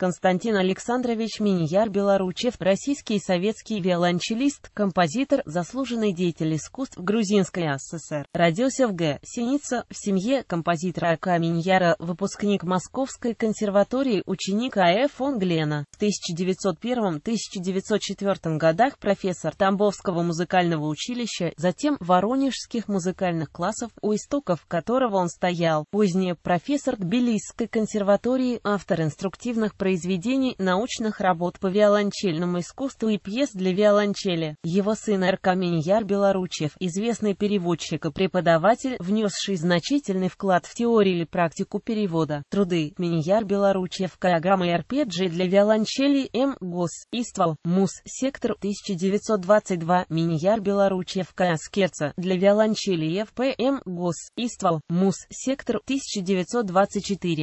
Константин Александрович Миньяр Белоручев, российский и советский виолончелист, композитор, заслуженный деятель искусств Грузинской ССР. Родился в Г. Синица, в семье композитора А.К. Миньяра, выпускник Московской консерватории, ученик А.Ф. фон Глена. В 1901-1904 годах профессор Тамбовского музыкального училища, затем Воронежских музыкальных классов, у истоков которого он стоял. Позднее профессор Тбилисской консерватории, автор инструктивных произведений произведений, научных работ по виолончельному искусству и пьес для виолончели. Его сын Аркаминьяр Белоручев, известный переводчик и преподаватель, внесший значительный вклад в теорию и практику перевода. Труды Миньяр Белоручев, Каягама и арпеджи для виолончели М. Гос. Иствал, Мус, Сектор, 1922, Миньяр Белоручев, Каскерца, для виолончели Ф. П. М. Гос. Иствал, Мус, Сектор, 1924.